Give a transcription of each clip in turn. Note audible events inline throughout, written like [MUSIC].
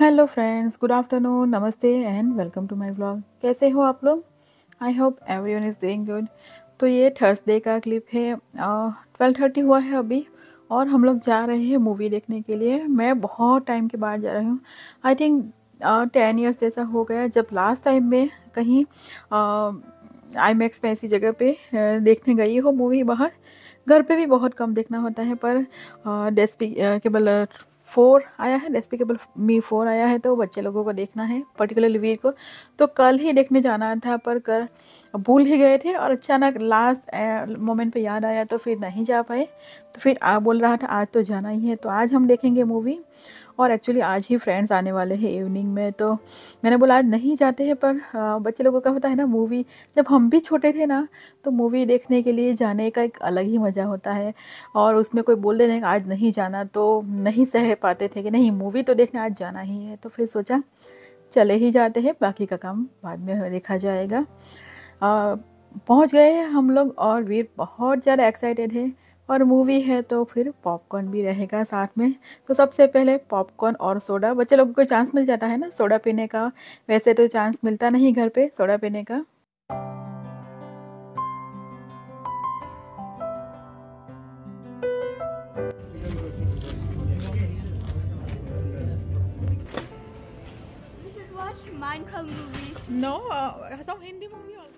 Hello friends good afternoon नमस्ते and welcome to my blog कैसे हो आप लोग I hope everyone is doing good तो ये थर्सडे का क्लिप है ट्वेल्व थर्टी हुआ है अभी और हम लोग जा रहे हैं मूवी देखने के लिए मैं बहुत टाइम के बाद जा रही हूँ आई थिंक टेन ईयर्स जैसा हो गया जब लास्ट टाइम में कहीं आई uh, मैक्स में ऐसी जगह पे uh, देखने गई हो मूवी बाहर घर पे भी बहुत कम देखना होता है पर डेस्पी uh, केवल फोर आया है डेस्पिकेबल मी फोर आया है तो बच्चे लोगों को देखना है पर्टिकुलरली वीर को तो कल ही देखने जाना था पर कर भूल ही गए थे और अचानक लास्ट मोमेंट पे याद आया तो फिर नहीं जा पाए तो फिर आ बोल रहा था आज तो जाना ही है तो आज हम देखेंगे मूवी और एक्चुअली आज ही फ्रेंड्स आने वाले हैं इवनिंग में तो मैंने बोला आज नहीं जाते हैं पर बच्चे लोगों का होता है ना मूवी जब हम भी छोटे थे ना तो मूवी देखने के लिए जाने का एक अलग ही मज़ा होता है और उसमें कोई बोल देने आज नहीं जाना तो नहीं सह पाते थे कि नहीं मूवी तो देखने आज जाना ही है तो फिर सोचा चले ही जाते हैं बाकी का काम बाद में देखा जाएगा पहुँच पहुंच गए हम लोग और वीर बहुत ज़्यादा एक्साइटेड है और मूवी है तो फिर पॉपकॉर्न भी रहेगा साथ में तो सबसे पहले पॉपकॉर्न और सोडा बच्चे लोगों को चांस मिल जाता है ना सोडा पीने का वैसे तो चांस मिलता नहीं घर पे सोडा पीने का No, uh, some Hindi movie also.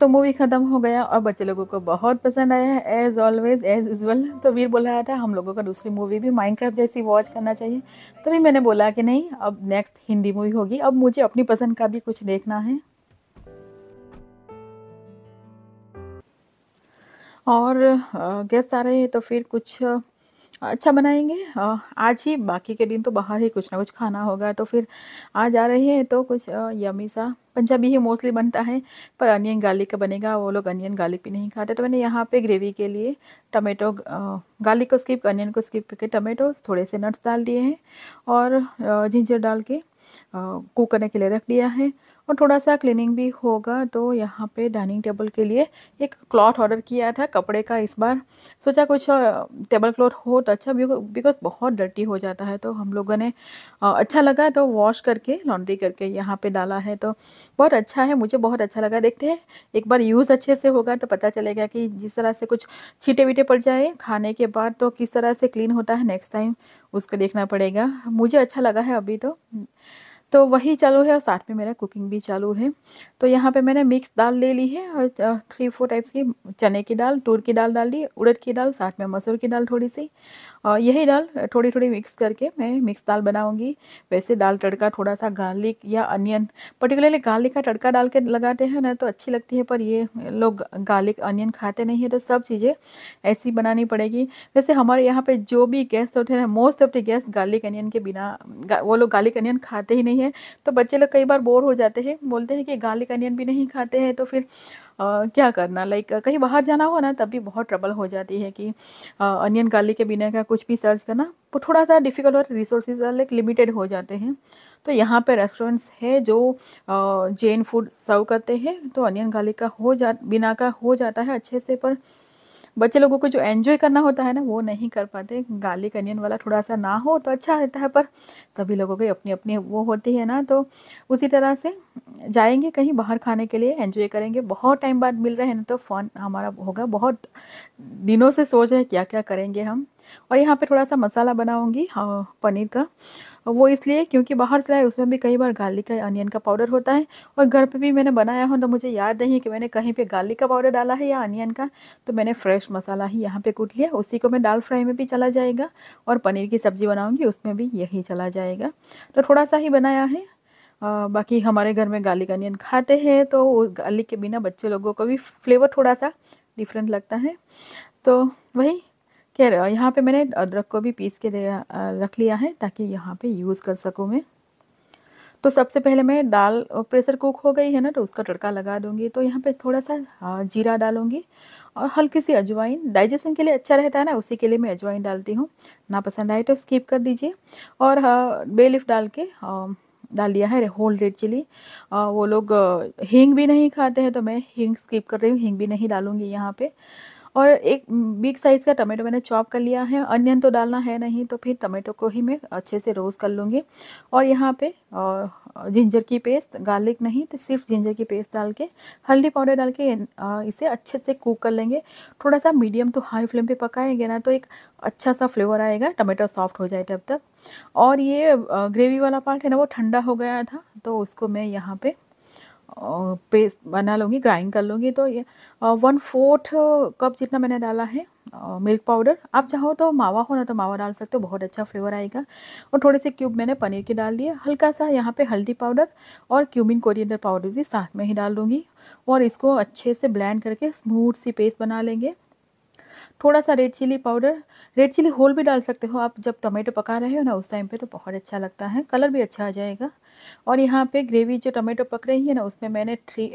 तो मूवी ख़त्म हो गया और बच्चे लोगों को बहुत पसंद आया है एज़ ऑलवेज एज़ यूजल तो वीर बोल रहा था हम लोगों का दूसरी मूवी भी माइनक्राफ्ट जैसी वॉच करना चाहिए तभी तो मैंने बोला कि नहीं अब नेक्स्ट हिंदी मूवी होगी अब मुझे अपनी पसंद का भी कुछ देखना है और गेस्ट आ रहे हैं तो फिर कुछ अच्छा बनाएंगे आज ही बाकी के दिन तो बाहर ही कुछ ना कुछ खाना होगा तो फिर आज आ रही है तो कुछ यमी सा पंजाबी ही मोस्टली बनता है पर अनियन गार्लिक का बनेगा वो लोग अनियन गार्लिक भी नहीं खाते तो मैंने यहाँ पे ग्रेवी के लिए टमेटो गार्लिक को स्किप अनियन को स्किप करके टमेटो थोड़े से नट्स डाल दिए हैं और जिंजर डाल के कुक करने के लिए रख दिया है और थोड़ा सा क्लीनिंग भी होगा तो यहाँ पे डाइनिंग टेबल के लिए एक क्लॉथ ऑर्डर किया था कपड़े का इस बार सोचा कुछ टेबल क्लॉथ हो तो अच्छा बिकॉज बहुत डर्टी हो जाता है तो हम लोगों ने अच्छा लगा तो वॉश करके लॉन्ड्री करके यहाँ पर डाला है तो बहुत अच्छा है मुझे बहुत अच्छा लगा देखते हैं एक बार यूज़ अच्छे से होगा तो पता चलेगा कि जिस तरह से कुछ छीटे वीटे पड़ जाए खाने के बाद तो किस तरह से क्लीन होता है नेक्स्ट टाइम उसको देखना पड़ेगा मुझे अच्छा लगा है अभी तो तो वही चालू है और साथ में मेरा कुकिंग भी चालू है तो यहाँ पे मैंने मिक्स दाल ले ली है और थ्री फोर टाइप्स की चने की दाल तूर की दाल डाल ली उड़द की दाल साथ में मसूर की दाल थोड़ी सी और यही दाल थोड़ी थोड़ी मिक्स करके मैं मिक्स दाल बनाऊँगी वैसे दाल तड़का थोड़ा सा गार्लिक या अनियन पर्टिकुलरली गार्लिक का तड़का डाल के लगाते हैं ना तो अच्छी लगती है पर ये लोग गार्लिक अनियन खाते नहीं है तो सब चीज़ें ऐसी बनानी पड़ेगी वैसे हमारे यहाँ पर जो भी गेस्ट होते हैं most of the guest garlic onion के बिना वो लोग गार्लिक अनियन खाते ही नहीं नहीं है तो बच्चे लोग कई बार बोर हो जाते हैं बोलते हैं कि गार्लिक अनियन भी नहीं खाते हैं तो फिर आ, क्या करना लाइक कहीं बाहर जाना हो ना तब भी बहुत ट्रबल हो जाती है कि अनियन गार्लिक के बिना का कुछ भी सर्च करना वो थोड़ा सा डिफ़िकल्ट और रिसोर्सेज लाइक लिमिटेड हो जाते हैं तो यहाँ पे रेस्टोरेंट्स है जो जैन फूड सर्व करते हैं तो अनियन गार्लिक का हो जा बिना का हो जाता है अच्छे से पर बच्चे लोगों को जो एन्जॉय करना होता है ना वो नहीं कर पाते गाली कनियन वाला थोड़ा सा ना हो तो अच्छा रहता है पर सभी लोगों की अपनी अपनी वो होती है ना तो उसी तरह से जाएंगे कहीं बाहर खाने के लिए एंजॉय करेंगे बहुत टाइम बाद मिल रहे हैं ना तो फ़न हमारा होगा बहुत दिनों से सोच रहे क्या क्या करेंगे हम और यहाँ पर थोड़ा सा मसाला बनाऊँगी हाँ, पनीर का वो इसलिए क्योंकि बाहर से आए उसमें भी कई बार गार्लिक का अनियन का पाउडर होता है और घर पे भी मैंने बनाया हो तो मुझे याद नहीं कि मैंने कहीं पे गार्लिक का पाउडर डाला है या अनियन का तो मैंने फ्रेश मसाला ही यहाँ पे कूट लिया उसी को मैं दाल फ्राई में भी चला जाएगा और पनीर की सब्ज़ी बनाऊँगी उसमें भी यही चला जाएगा तो थोड़ा सा ही बनाया है आ, बाकी हमारे घर में गार्लिक अनियन खाते हैं तो गार्लिक के बिना बच्चे लोगों को भी फ्लेवर थोड़ा सा डिफरेंट लगता है तो वही खैर यहाँ पे मैंने अदरक को भी पीस के रख लिया है ताकि यहाँ पे यूज़ कर सकूँ मैं तो सबसे पहले मैं दाल प्रेशर कुक हो गई है ना तो उसका तड़का लगा दूँगी तो यहाँ पे थोड़ा सा जीरा डालूँगी और हल्की सी अजवाइन डाइजेशन के लिए अच्छा रहता है ना उसी के लिए मैं अजवाइन डालती हूँ ना पसंद आए तो स्किप कर दीजिए और बे लिफ डाल के डाल दिया है होल रेड चिली वो लोग हींग भी नहीं खाते हैं तो मैं हींग स्किप कर रही हूँ हींग भी नहीं डालूँगी यहाँ पर और एक बिग साइज़ का टमाटो मैंने चॉप कर लिया है अनियन तो डालना है नहीं तो फिर टमाटो को ही मैं अच्छे से रोस्ट कर लूँगी और यहाँ पे जिंजर की पेस्ट गार्लिक नहीं तो सिर्फ जिंजर की पेस्ट डाल के हल्दी पाउडर डाल के इसे अच्छे से कुक कर लेंगे थोड़ा सा मीडियम तो हाई फ्लेम पे पकाएंगे ना तो एक अच्छा सा फ्लेवर आएगा टमाटो सॉफ्ट हो जाए तब तक और ये ग्रेवी वाला पार्ट है ना वो ठंडा हो गया था तो उसको मैं यहाँ पर पेस्ट बना लूँगी ग्राइंड कर लूँगी तो ये वन फोर्थ कप जितना मैंने डाला है मिल्क पाउडर आप चाहो तो मावा हो ना तो मावा डाल सकते हो बहुत अच्छा फ्लेवर आएगा और थोड़े से क्यूब मैंने पनीर के डाल दिए हल्का सा यहाँ पे हल्दी पाउडर और क्यूमिन कोरिएंडर पाउडर भी साथ में ही डाल दूँगी और इसको अच्छे से ब्लैंड करके स्मूथ सी पेस्ट बना लेंगे थोड़ा सा red chilli powder red chilli whole भी डाल सकते हो आप जब टमाटो पका रहे हो ना उस टाइम पे तो बहुत अच्छा लगता है कलर भी अच्छा आ जाएगा और यहाँ पे ग्रेवी जो टमाटो पक रही है ना उसमें मैंने three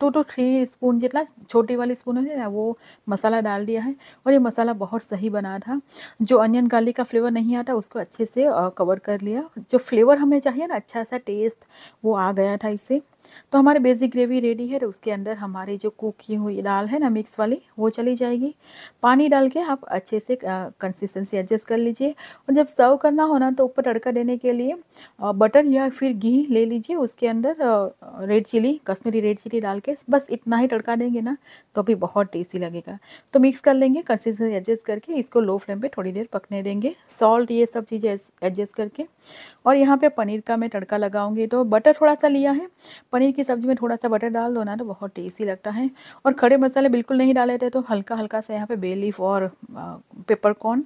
two two three spoon जितना छोटी वाली स्पून है ना वो मसाला डाल दिया है और ये मसाला बहुत सही बना था जो अनियन गार्लिक का फ्लेवर नहीं आता उसको अच्छे से कवर कर लिया जो फ्लेवर हमें चाहिए ना अच्छा सा टेस्ट वो आ गया था इससे तो हमारे बेसिक ग्रेवी रेडी है तो उसके अंदर हमारी जो कुक की हुई दाल है ना मिक्स वाली वो चली जाएगी पानी डाल के आप अच्छे से कंसिस्टेंसी एडजस्ट कर लीजिए और जब सर्व करना हो ना तो ऊपर तड़का देने के लिए बटर या फिर घी ले लीजिए उसके अंदर red chilli Kashmiri red chilli डाल के बस इतना ही तड़का देंगे ना तो भी बहुत टेस्टी लगेगा तो मिक्स कर लेंगे कंसिस्टेंसी एडजस्ट करके इसको लो फ्लेम पर थोड़ी देर पकने देंगे सॉल्ट ये सब चीज़ें एडजस्ट करके और यहाँ पर पनीर का मैं तड़का लगाऊंगी तो बटर थोड़ा सा लिया है पनीर पनीर की सब्ज़ी में थोड़ा सा बटर डाल दो ना तो बहुत टेस्टी लगता है और खड़े मसाले बिल्कुल नहीं डाले थे तो हल्का हल्का सा यहाँ पे बे लीफ और पेपर कॉर्न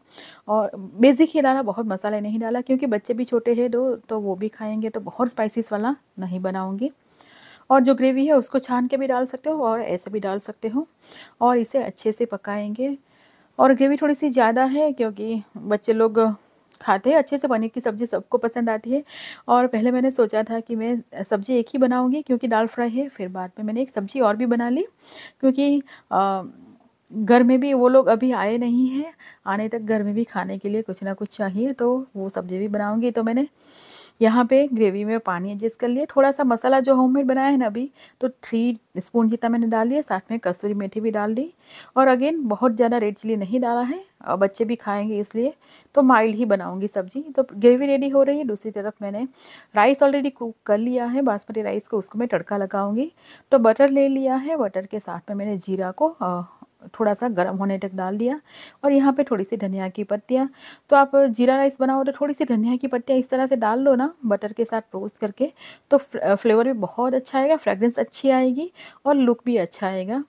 और बेसिक ही डाला बहुत मसाले नहीं डाला क्योंकि बच्चे भी छोटे हैं दो तो, तो वो भी खाएँगे तो बहुत स्पाइसिस वाला नहीं बनाऊँगी और जो ग्रेवी है उसको छान के भी डाल सकते हो और ऐसे भी डाल सकते हो और इसे अच्छे से पकाएँगे और ग्रेवी थोड़ी सी ज़्यादा है क्योंकि बच्चे लोग खाते हैं अच्छे से पनीर की सब्ज़ी सबको पसंद आती है और पहले मैंने सोचा था कि मैं सब्ज़ी एक ही बनाऊँगी क्योंकि दाल फ्राई है फिर बाद में मैंने एक सब्ज़ी और भी बना ली क्योंकि घर में भी वो लोग अभी आए नहीं हैं आने तक घर में भी खाने के लिए कुछ ना कुछ चाहिए तो वो सब्ज़ी भी बनाऊँगी तो मैंने यहाँ पे ग्रेवी में पानी एडजस्ट कर लिया थोड़ा सा मसाला जो होममेड बनाया है ना अभी तो थ्री स्पून जितना मैंने डाल लिया साथ में कसूरी मेथी भी डाल दी और अगेन बहुत ज़्यादा रेड चिली नहीं डाला है और बच्चे भी खाएंगे इसलिए तो माइल्ड ही बनाऊंगी सब्जी तो ग्रेवी रेडी हो रही है दूसरी तरफ मैंने राइस ऑलरेडी कुक कर लिया है बासमती राइस को उसको मैं तड़का लगाऊंगी तो बटर ले लिया है बटर के साथ में मैंने जीरा को थोड़ा सा गर्म होने तक डाल दिया और यहाँ पे थोड़ी सी धनिया की पत्तियाँ तो आप जीरा राइस बनाओ तो थोड़ी सी धनिया की पत्तियाँ इस तरह से डाल लो ना बटर के साथ रोस्ट करके तो फ्लेवर भी बहुत अच्छा आएगा फ्रेग्रेंस अच्छी आएगी और लुक भी अच्छा आएगा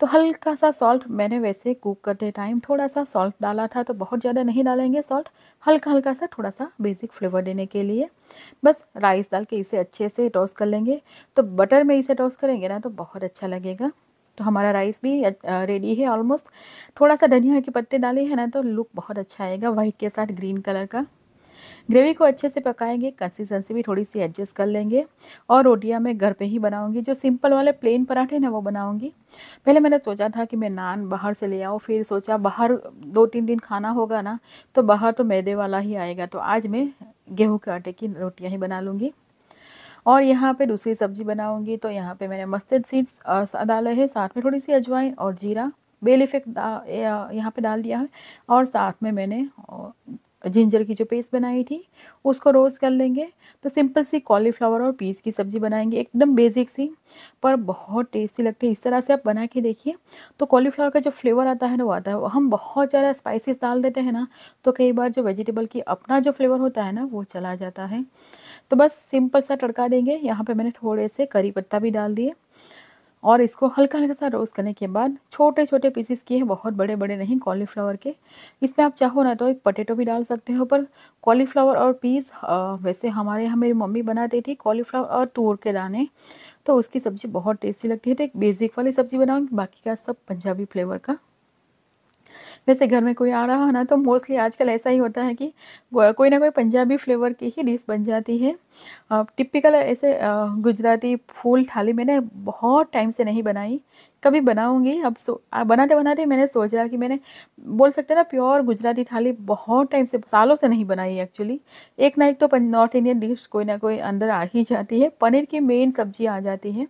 तो हल्का सा सॉल्ट मैंने वैसे कुक करते टाइम थोड़ा सा सॉल्ट डाला था तो बहुत ज़्यादा नहीं डालेंगे सॉल्ट हल्का हल्का सा थोड़ा सा बेसिक फ्लेवर देने के लिए बस राइस डाल के इसे अच्छे से टॉस कर लेंगे तो बटर में इसे टॉस करेंगे ना तो बहुत अच्छा लगेगा तो हमारा राइस भी रेडी है ऑलमोस्ट थोड़ा सा धनिया के पत्ते डाले हैं ना तो लुक बहुत अच्छा आएगा वाइट के साथ ग्रीन कलर का ग्रेवी को अच्छे से पकाएंगे कंसिस्टेंसी भी थोड़ी सी एडजस्ट कर लेंगे और रोटियां मैं घर पे ही बनाऊंगी जो सिंपल वाले प्लेन पराठे ना वो बनाऊंगी पहले मैंने सोचा था कि मैं नान बाहर से ले आऊँ फिर सोचा बाहर दो तीन दिन खाना होगा ना तो बाहर तो मैदे वाला ही आएगा तो आज मैं गेहूँ के आटे की रोटियाँ ही बना लूँगी और यहाँ पे दूसरी सब्जी बनाऊंगी तो यहाँ पे मैंने मस्टर्ड सीड्स डाले हैं साथ में थोड़ी सी अजवाइन और जीरा बेल इफेक्ट यहाँ पे डाल दिया है और साथ में मैंने जिंजर की जो पेस्ट बनाई थी उसको रोज़ कर लेंगे तो सिंपल सी कॉलीफ्लावर और पीस की सब्ज़ी बनाएंगे एकदम बेसिक सी पर बहुत टेस्टी लगती है इस तरह से आप बना के देखिए तो कॉलीफ्लावर का जो फ्लेवर आता है ना वो आता है हम बहुत ज़्यादा स्पाइसेस डाल देते हैं ना तो कई बार जो वेजिटेबल की अपना जो फ्लेवर होता है ना वो चला जाता है तो बस सिंपल सा तड़का देंगे यहाँ पर मैंने थोड़े से करी पत्ता भी डाल दिए और इसको हल्का हल्का सा रोस्ट करने के बाद छोटे छोटे पीसेस किए हैं बहुत बड़े बड़े नहीं कॉलीफ्लावर के इसमें आप चाहो ना तो एक पटेटो भी डाल सकते हो पर कॉलीफ्लावर और पीस वैसे हमारे यहाँ मेरी मम्मी बनाती थी कॉलीफ्लावर और तूर के दाने तो उसकी सब्ज़ी बहुत टेस्टी लगती है तो एक बेसिक वाली सब्ज़ी बनाऊँगी बाकी का सब पंजाबी फ्लेवर का वैसे घर में कोई आ रहा हो ना तो मोस्टली आजकल ऐसा ही होता है कि कोई ना कोई पंजाबी फ्लेवर की ही डिश बन जाती है टिपिकल ऐसे गुजराती फूल थाली मैंने बहुत टाइम से नहीं बनाई कभी बनाऊंगी अब सो बनाते बनाते मैंने सोचा कि मैंने बोल सकते ना प्योर गुजराती थाली बहुत टाइम से सालों से नहीं बनाई एक्चुअली एक ना एक तो नॉर्थ इंडियन डिश कोई ना कोई अंदर आ ही जाती है पनीर की मेन सब्जी आ जाती है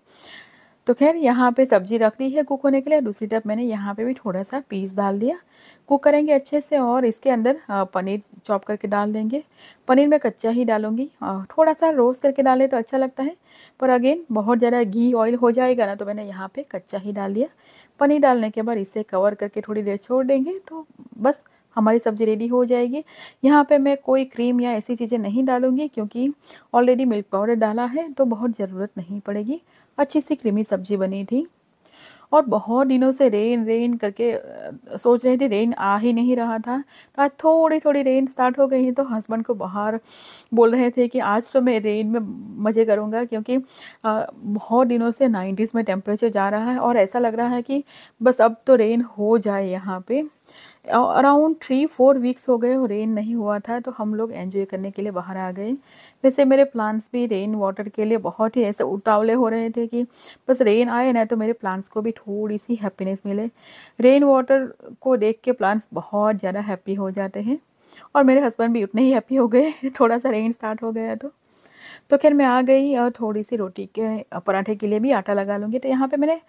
तो खैर यहाँ पे सब्जी रख दी है कुक होने के लिए दूसरी तरफ मैंने यहाँ पे भी थोड़ा सा पीस डाल दिया कुक करेंगे अच्छे से और इसके अंदर पनीर चॉप करके डाल देंगे पनीर मैं कच्चा ही डालूंगी थोड़ा सा रोस्ट करके डालें तो अच्छा लगता है पर अगेन बहुत ज़्यादा घी ऑयल हो जाएगा ना तो मैंने यहाँ पे कच्चा ही डाल दिया पनीर डालने के बाद इसे कवर करके थोड़ी देर छोड़ देंगे तो बस हमारी सब्ज़ी रेडी हो जाएगी यहाँ पे मैं कोई क्रीम या ऐसी चीज़ें नहीं डालूंगी क्योंकि ऑलरेडी मिल्क पाउडर डाला है तो बहुत ज़रूरत नहीं पड़ेगी अच्छी सी क्रीमी सब्ज़ी बनी थी और बहुत दिनों से रेन रेन करके सोच रहे थे रेन आ ही नहीं रहा था तो आज थोड़ी थोड़ी रेन स्टार्ट हो गई तो हस्बैंड को बाहर बोल रहे थे कि आज तो मैं रेन में मज़े करूँगा क्योंकि बहुत दिनों से नाइन्टीज़ में टेम्परेचर जा रहा है और ऐसा लग रहा है कि बस अब तो रेन हो जाए यहाँ पर अराउंड थ्री फोर वीक्स हो गए और रेन नहीं हुआ था तो हम लोग एंजॉय करने के लिए बाहर आ गए वैसे मेरे प्लांट्स भी रेन वाटर के लिए बहुत ही ऐसे उतावले हो रहे थे कि बस रेन आए ना तो मेरे प्लांट्स को भी थोड़ी सी हैप्पीनेस मिले रेन वाटर को देख के प्लांट्स बहुत ज़्यादा हैप्पी हो जाते हैं और मेरे हस्बैंड भी उतने ही हैप्पी हो गए [LAUGHS] थोड़ा सा रेन स्टार्ट हो गया तो तो खैर मैं आ गई और थोड़ी सी रोटी के पराठे के लिए भी आटा लगा लूँगी तो यहाँ पे मैंने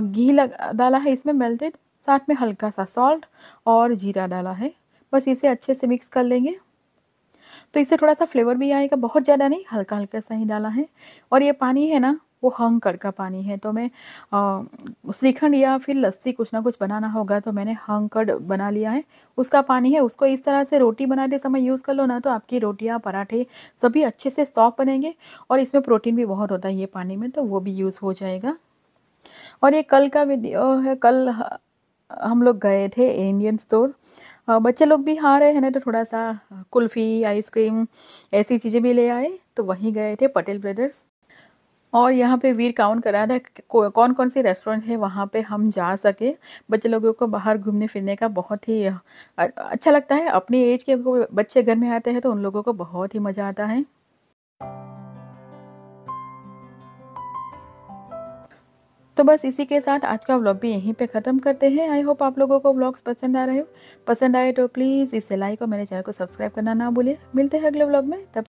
घी लग डाला है इसमें मेल्टेड साथ में हल्का सा सॉल्ट और जीरा डाला है बस इसे अच्छे से मिक्स कर लेंगे तो इससे थोड़ा सा फ्लेवर भी आएगा बहुत ज़्यादा नहीं हल्का हल्का सा ही डाला है और ये पानी है ना वो हंगकड़ का पानी है तो मैं श्रीखंड या फिर लस्सी कुछ ना कुछ बनाना होगा तो मैंने हंगकड़ बना लिया है उसका पानी है उसको इस तरह से रोटी बनाते समय यूज़ कर लो ना तो आपकी रोटियाँ पराठे सभी अच्छे से सॉफ्ट बनेंगे और इसमें प्रोटीन भी बहुत होता है ये पानी में तो वो भी यूज़ हो जाएगा और ये कल का वीडियो है कल हम लोग गए थे इंडियन स्टोर बच्चे लोग भी आ रहे हैं ना तो थोड़ा सा कुल्फ़ी आइसक्रीम ऐसी चीज़ें भी ले आए तो वहीं गए थे पटेल ब्रदर्स और यहाँ पे वीर काउंट करा रहा कौन कौन सी रेस्टोरेंट है वहाँ पे हम जा सके बच्चे लोगों को बाहर घूमने फिरने का बहुत ही अच्छा लगता है अपनी एज के बच्चे घर में आते हैं तो उन लोगों को बहुत ही मज़ा आता है तो बस इसी के साथ आज का व्लॉग भी यहीं पे ख़त्म करते हैं आई होप आप लोगों को व्लॉग्स पसंद आ रहे हो पसंद आए तो प्लीज़ इसे लाइक और मेरे चैनल को सब्सक्राइब करना ना भूलिए मिलते हैं अगले व्लॉग में तब